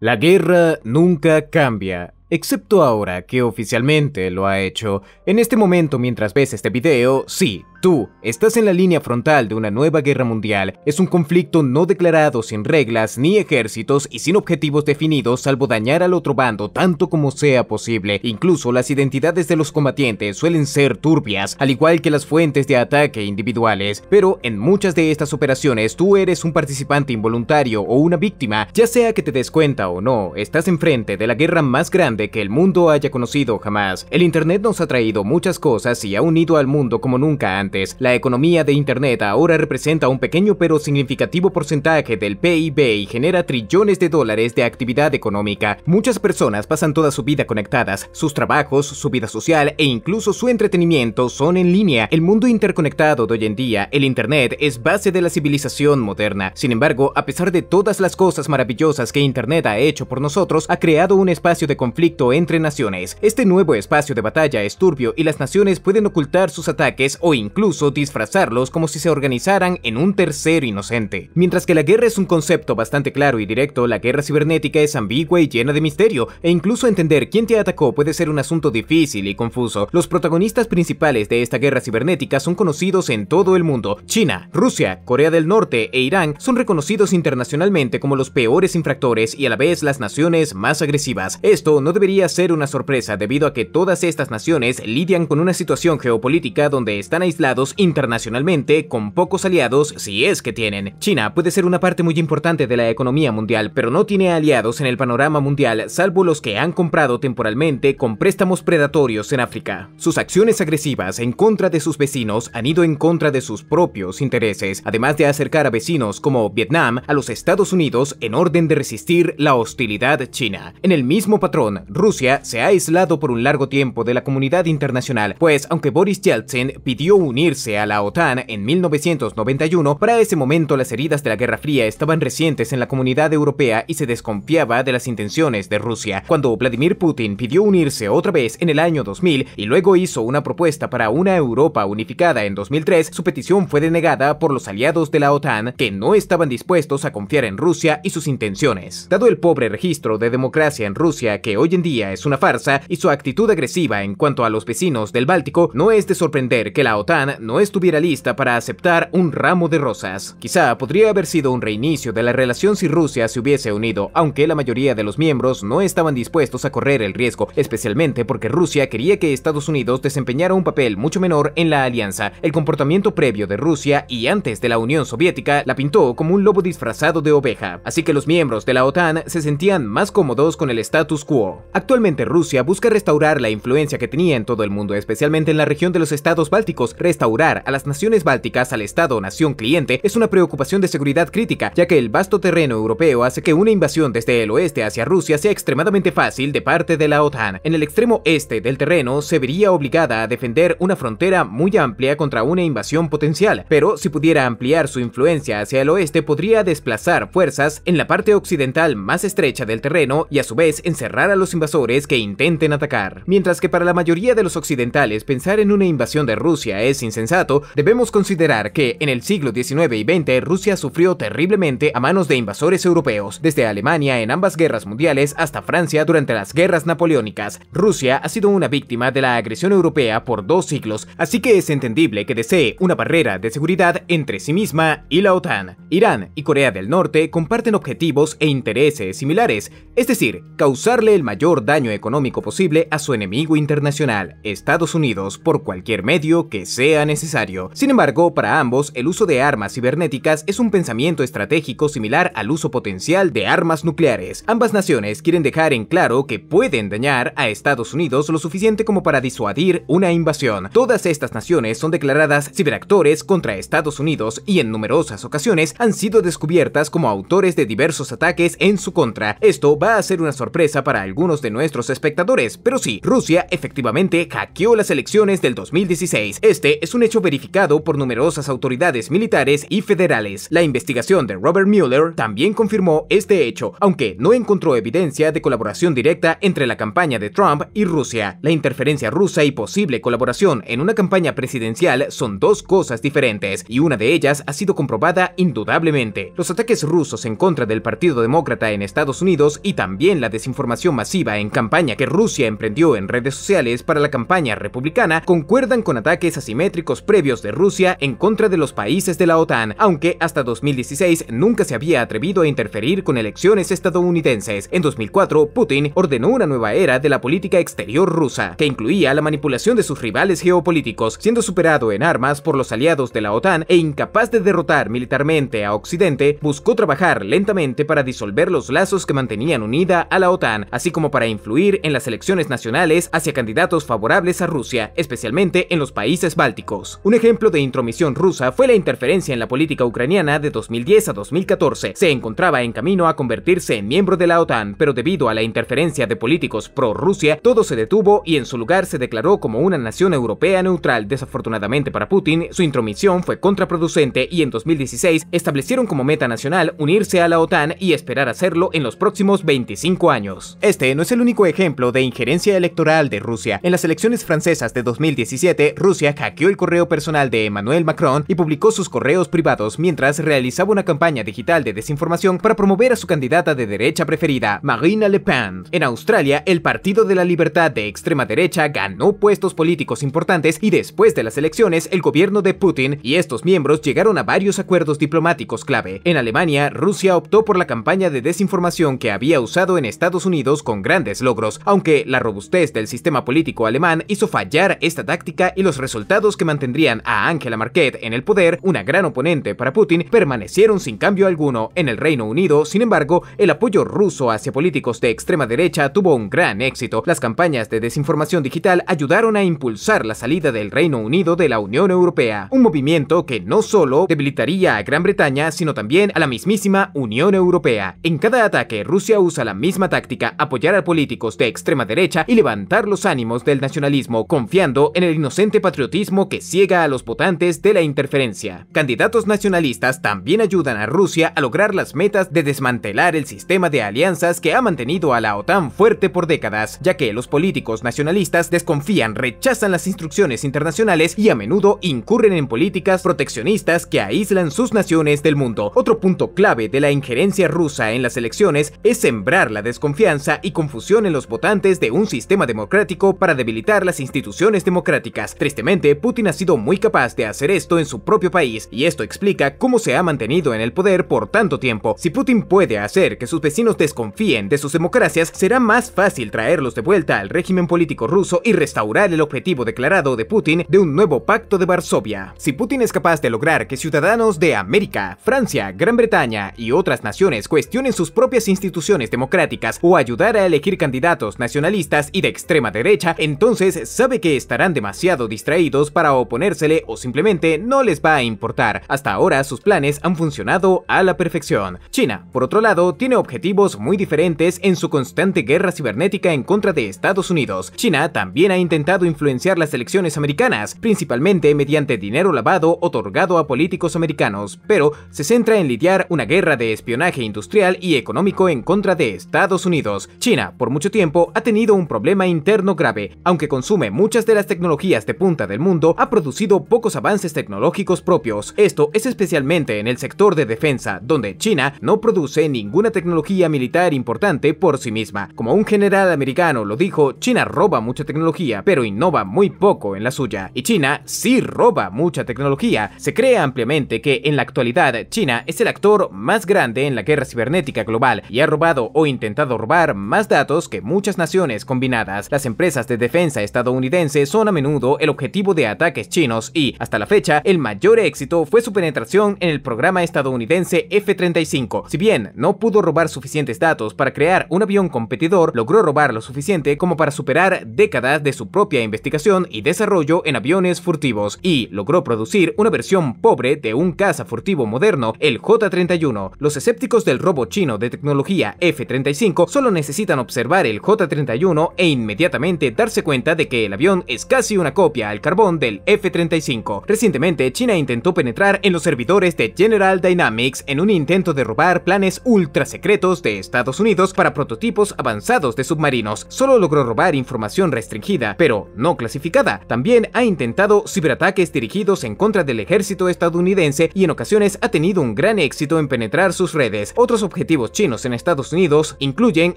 La guerra nunca cambia, Excepto ahora que oficialmente lo ha hecho. En este momento mientras ves este video, sí, tú estás en la línea frontal de una nueva guerra mundial. Es un conflicto no declarado sin reglas, ni ejércitos y sin objetivos definidos salvo dañar al otro bando tanto como sea posible. Incluso las identidades de los combatientes suelen ser turbias, al igual que las fuentes de ataque individuales. Pero en muchas de estas operaciones tú eres un participante involuntario o una víctima, ya sea que te des cuenta o no, estás enfrente de la guerra más grande de que el mundo haya conocido jamás. El Internet nos ha traído muchas cosas y ha unido al mundo como nunca antes. La economía de Internet ahora representa un pequeño pero significativo porcentaje del PIB y genera trillones de dólares de actividad económica. Muchas personas pasan toda su vida conectadas, sus trabajos, su vida social e incluso su entretenimiento son en línea. El mundo interconectado de hoy en día, el Internet, es base de la civilización moderna. Sin embargo, a pesar de todas las cosas maravillosas que Internet ha hecho por nosotros, ha creado un espacio de conflicto entre naciones. Este nuevo espacio de batalla es turbio y las naciones pueden ocultar sus ataques o incluso disfrazarlos como si se organizaran en un tercero inocente. Mientras que la guerra es un concepto bastante claro y directo, la guerra cibernética es ambigua y llena de misterio, e incluso entender quién te atacó puede ser un asunto difícil y confuso. Los protagonistas principales de esta guerra cibernética son conocidos en todo el mundo. China, Rusia, Corea del Norte e Irán son reconocidos internacionalmente como los peores infractores y a la vez las naciones más agresivas. Esto no debería ser una sorpresa debido a que todas estas naciones lidian con una situación geopolítica donde están aislados internacionalmente con pocos aliados si es que tienen. China puede ser una parte muy importante de la economía mundial, pero no tiene aliados en el panorama mundial salvo los que han comprado temporalmente con préstamos predatorios en África. Sus acciones agresivas en contra de sus vecinos han ido en contra de sus propios intereses, además de acercar a vecinos como Vietnam a los Estados Unidos en orden de resistir la hostilidad china. En el mismo patrón, Rusia se ha aislado por un largo tiempo de la comunidad internacional, pues aunque Boris Yeltsin pidió unirse a la OTAN en 1991, para ese momento las heridas de la Guerra Fría estaban recientes en la comunidad europea y se desconfiaba de las intenciones de Rusia. Cuando Vladimir Putin pidió unirse otra vez en el año 2000 y luego hizo una propuesta para una Europa unificada en 2003, su petición fue denegada por los aliados de la OTAN, que no estaban dispuestos a confiar en Rusia y sus intenciones. Dado el pobre registro de democracia en Rusia que hoy día es una farsa y su actitud agresiva en cuanto a los vecinos del Báltico, no es de sorprender que la OTAN no estuviera lista para aceptar un ramo de rosas. Quizá podría haber sido un reinicio de la relación si Rusia se hubiese unido, aunque la mayoría de los miembros no estaban dispuestos a correr el riesgo, especialmente porque Rusia quería que Estados Unidos desempeñara un papel mucho menor en la alianza. El comportamiento previo de Rusia y antes de la Unión Soviética la pintó como un lobo disfrazado de oveja, así que los miembros de la OTAN se sentían más cómodos con el status quo. Actualmente Rusia busca restaurar la influencia que tenía en todo el mundo, especialmente en la región de los estados bálticos. Restaurar a las naciones bálticas al estado-nación cliente es una preocupación de seguridad crítica, ya que el vasto terreno europeo hace que una invasión desde el oeste hacia Rusia sea extremadamente fácil de parte de la OTAN. En el extremo este del terreno se vería obligada a defender una frontera muy amplia contra una invasión potencial, pero si pudiera ampliar su influencia hacia el oeste podría desplazar fuerzas en la parte occidental más estrecha del terreno y a su vez encerrar a los invasores que intenten atacar. Mientras que para la mayoría de los occidentales pensar en una invasión de Rusia es insensato, debemos considerar que en el siglo XIX y XX Rusia sufrió terriblemente a manos de invasores europeos, desde Alemania en ambas guerras mundiales hasta Francia durante las guerras napoleónicas. Rusia ha sido una víctima de la agresión europea por dos siglos, así que es entendible que desee una barrera de seguridad entre sí misma y la OTAN. Irán y Corea del Norte comparten objetivos e intereses similares, es decir, causarle el mayor daño económico posible a su enemigo internacional, Estados Unidos, por cualquier medio que sea necesario. Sin embargo, para ambos, el uso de armas cibernéticas es un pensamiento estratégico similar al uso potencial de armas nucleares. Ambas naciones quieren dejar en claro que pueden dañar a Estados Unidos lo suficiente como para disuadir una invasión. Todas estas naciones son declaradas ciberactores contra Estados Unidos y en numerosas ocasiones han sido descubiertas como autores de diversos ataques en su contra. Esto va a ser una sorpresa para algunos de nuestros espectadores, pero sí, Rusia efectivamente hackeó las elecciones del 2016. Este es un hecho verificado por numerosas autoridades militares y federales. La investigación de Robert Mueller también confirmó este hecho, aunque no encontró evidencia de colaboración directa entre la campaña de Trump y Rusia. La interferencia rusa y posible colaboración en una campaña presidencial son dos cosas diferentes, y una de ellas ha sido comprobada indudablemente. Los ataques rusos en contra del Partido Demócrata en Estados Unidos y también la desinformación masiva en campaña que Rusia emprendió en redes sociales para la campaña republicana concuerdan con ataques asimétricos previos de Rusia en contra de los países de la OTAN, aunque hasta 2016 nunca se había atrevido a interferir con elecciones estadounidenses. En 2004, Putin ordenó una nueva era de la política exterior rusa, que incluía la manipulación de sus rivales geopolíticos, siendo superado en armas por los aliados de la OTAN e incapaz de derrotar militarmente a Occidente, buscó trabajar lentamente para disolver los lazos que mantenían unida a la OTAN, así como para influir en las elecciones nacionales hacia candidatos favorables a Rusia, especialmente en los países bálticos. Un ejemplo de intromisión rusa fue la interferencia en la política ucraniana de 2010 a 2014. Se encontraba en camino a convertirse en miembro de la OTAN, pero debido a la interferencia de políticos pro-Rusia, todo se detuvo y en su lugar se declaró como una nación europea neutral. Desafortunadamente para Putin, su intromisión fue contraproducente y en 2016 establecieron como meta nacional unirse a la OTAN y esperar hacerlo en los próximos 25 años. Este no es el único ejemplo de injerencia electoral de Rusia. En las elecciones francesas de 2017, Rusia hackeó el correo personal de Emmanuel Macron y publicó sus correos privados mientras realizaba una campaña digital de desinformación para promover a su candidata de derecha preferida, Marina Le Pen. En Australia, el Partido de la Libertad de extrema derecha ganó puestos políticos importantes y después de las elecciones, el gobierno de Putin y estos miembros llegaron a varios acuerdos diplomáticos clave. En Alemania, Rusia optó por la campaña de desinformación que había usado en Estados Unidos con grandes logros, aunque la robustez del sistema político alemán hizo fallar esta táctica y los resultados que mantendrían a Angela Marquette en el poder, una gran oponente para Putin, permanecieron sin cambio alguno. En el Reino Unido, sin embargo, el apoyo ruso hacia políticos de extrema derecha tuvo un gran éxito. Las campañas de desinformación digital ayudaron a impulsar la salida del Reino Unido de la Unión Europea, un movimiento que no solo debilitaría a Gran Bretaña, sino también a la mismísima Unión Europea. En cada ataque, Rusia usa la misma táctica, apoyando a políticos de extrema derecha y levantar los ánimos del nacionalismo, confiando en el inocente patriotismo que ciega a los votantes de la interferencia. Candidatos nacionalistas también ayudan a Rusia a lograr las metas de desmantelar el sistema de alianzas que ha mantenido a la OTAN fuerte por décadas, ya que los políticos nacionalistas desconfían, rechazan las instrucciones internacionales y a menudo incurren en políticas proteccionistas que aíslan sus naciones del mundo. Otro punto clave de la injerencia rusa en las elecciones es sembrar la desconfianza y confusión en los votantes de un sistema democrático para debilitar las instituciones democráticas. Tristemente, Putin ha sido muy capaz de hacer esto en su propio país, y esto explica cómo se ha mantenido en el poder por tanto tiempo. Si Putin puede hacer que sus vecinos desconfíen de sus democracias, será más fácil traerlos de vuelta al régimen político ruso y restaurar el objetivo declarado de Putin de un nuevo pacto de Varsovia. Si Putin es capaz de lograr que ciudadanos de América, Francia, Gran Bretaña y otras naciones cuestionen sus propias instituciones democráticas o ayudar a elegir candidatos nacionalistas y de extrema derecha, entonces sabe que estarán demasiado distraídos para oponérsele o simplemente no les va a importar. Hasta ahora sus planes han funcionado a la perfección. China, por otro lado, tiene objetivos muy diferentes en su constante guerra cibernética en contra de Estados Unidos. China también ha intentado influenciar las elecciones americanas, principalmente mediante dinero lavado otorgado a políticos americanos, pero se centra en lidiar una guerra de espionaje industrial y económico en contra de Estados Unidos. China por mucho tiempo ha tenido un problema interno grave, aunque consume muchas de las tecnologías de punta del mundo, ha producido pocos avances tecnológicos propios. Esto es especialmente en el sector de defensa, donde China no produce ninguna tecnología militar importante por sí misma. Como un general americano lo dijo, China roba mucha tecnología, pero innova muy poco en la suya. Y China sí roba mucha tecnología. Se cree ampliamente que en la actualidad China es el actor más grande en la guerra cibernética global y ha robado o intentado robar más datos que muchas naciones combinadas. Las empresas de defensa estadounidense son a menudo el objetivo de ataques chinos y, hasta la fecha, el mayor éxito fue su penetración en el programa estadounidense F-35. Si bien no pudo robar suficientes datos para crear un avión competidor, logró robar lo suficiente como para superar décadas de su propia investigación y desarrollo en aviones furtivos y logró producir una versión pobre de un caza furtivo moderno, el J-31. Los escépticos del robo chino de tecnología F-35 solo necesitan observar el J-31 e inmediatamente darse cuenta de que el avión es casi una copia al carbón del F-35. Recientemente, China intentó penetrar en los servidores de General Dynamics en un intento de robar planes ultra secretos de Estados Unidos para prototipos avanzados de submarinos. Solo logró robar información restringida, pero no clasificada. También ha intentado ciberataques dirigidos en contra del ejército estadounidense y en ocasiones ha tenido un gran éxito en penetrar sus redes. Otros objetivos chinos en Estados Unidos incluyen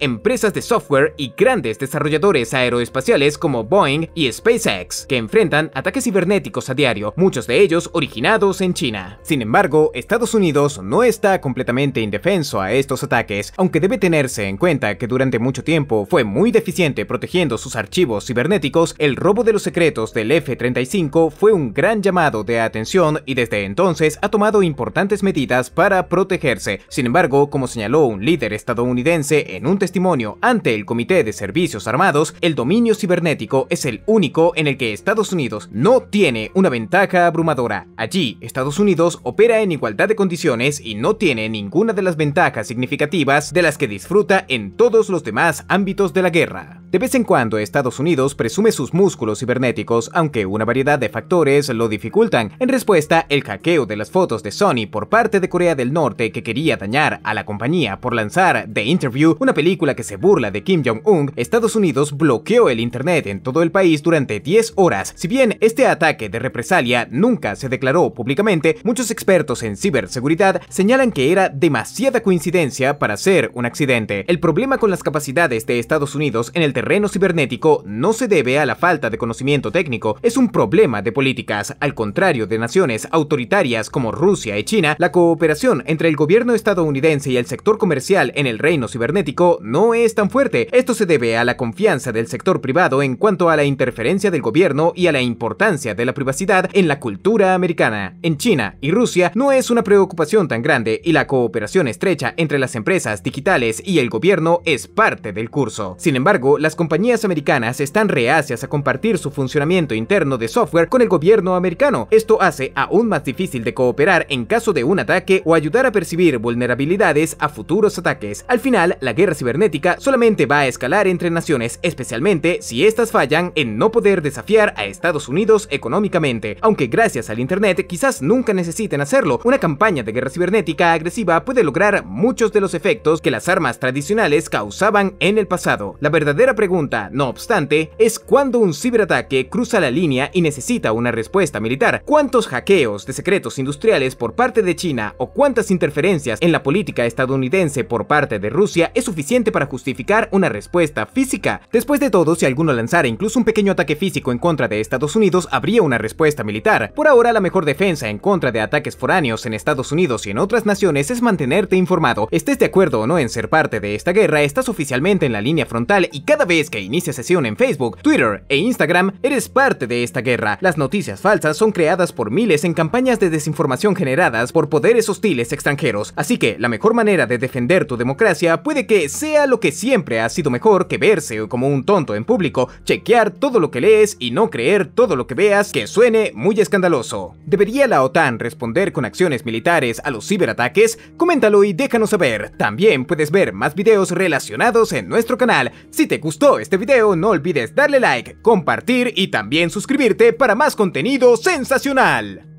empresas de software y grandes desarrolladores aeroespaciales como Boeing y SpaceX, que enfrentan ataques cibernéticos a diario, muchos de ellos originados en China. Sin embargo, Estados Unidos no está completamente indefenso a estos ataques, aunque debe tenerse en cuenta que durante mucho tiempo fue muy deficiente protegiendo sus archivos cibernéticos, el robo de los secretos del F-35 fue un gran llamado de atención y desde entonces ha tomado importantes medidas para protegerse. Sin embargo, como señaló un líder estadounidense en un testimonio ante el Comité de Servicios Armados, el dominio cibernético es el único en el que Estados Unidos no tiene una ventaja abrumadora. Allí, Estados Unidos opera en igualdad de condiciones y no tiene ninguna de las ventajas significativas de las que disfruta en todos los demás ámbitos de la guerra. De vez en cuando Estados Unidos presume sus músculos cibernéticos, aunque una variedad de factores lo dificultan. En respuesta, el hackeo de las fotos de Sony por parte de Corea del Norte que quería dañar a la compañía por lanzar The Interview, una película que se busca burla de Kim Jong-un, Estados Unidos bloqueó el internet en todo el país durante 10 horas. Si bien este ataque de represalia nunca se declaró públicamente, muchos expertos en ciberseguridad señalan que era demasiada coincidencia para ser un accidente. El problema con las capacidades de Estados Unidos en el terreno cibernético no se debe a la falta de conocimiento técnico, es un problema de políticas. Al contrario de naciones autoritarias como Rusia y China, la cooperación entre el gobierno estadounidense y el sector comercial en el reino cibernético no es tan fuerte. Esto se debe a la confianza del sector privado en cuanto a la interferencia del gobierno y a la importancia de la privacidad en la cultura americana. En China y Rusia no es una preocupación tan grande y la cooperación estrecha entre las empresas digitales y el gobierno es parte del curso. Sin embargo, las compañías americanas están reacias a compartir su funcionamiento interno de software con el gobierno americano. Esto hace aún más difícil de cooperar en caso de un ataque o ayudar a percibir vulnerabilidades a futuros ataques. Al final, la guerra cibernética solamente va a escalar entre naciones, especialmente si éstas fallan en no poder desafiar a Estados Unidos económicamente, aunque gracias al Internet quizás nunca necesiten hacerlo, una campaña de guerra cibernética agresiva puede lograr muchos de los efectos que las armas tradicionales causaban en el pasado. La verdadera pregunta, no obstante, es cuando un ciberataque cruza la línea y necesita una respuesta militar, cuántos hackeos de secretos industriales por parte de China o cuántas interferencias en la política estadounidense por parte de Rusia es suficiente para justificar una respuesta física. Después de todo, si alguno lanzara incluso un pequeño ataque físico en contra de Estados Unidos, habría una respuesta militar. Por ahora, la mejor defensa en contra de ataques foráneos en Estados Unidos y en otras naciones es mantenerte informado. Estés de acuerdo o no en ser parte de esta guerra, estás oficialmente en la línea frontal y cada vez que inicia sesión en Facebook, Twitter e Instagram, eres parte de esta guerra. Las noticias falsas son creadas por miles en campañas de desinformación generadas por poderes hostiles extranjeros. Así que la mejor manera de defender tu democracia puede que sea lo que sea, siempre ha sido mejor que verse como un tonto en público, chequear todo lo que lees y no creer todo lo que veas que suene muy escandaloso. ¿Debería la OTAN responder con acciones militares a los ciberataques? Coméntalo y déjanos saber. También puedes ver más videos relacionados en nuestro canal. Si te gustó este video no olvides darle like, compartir y también suscribirte para más contenido sensacional.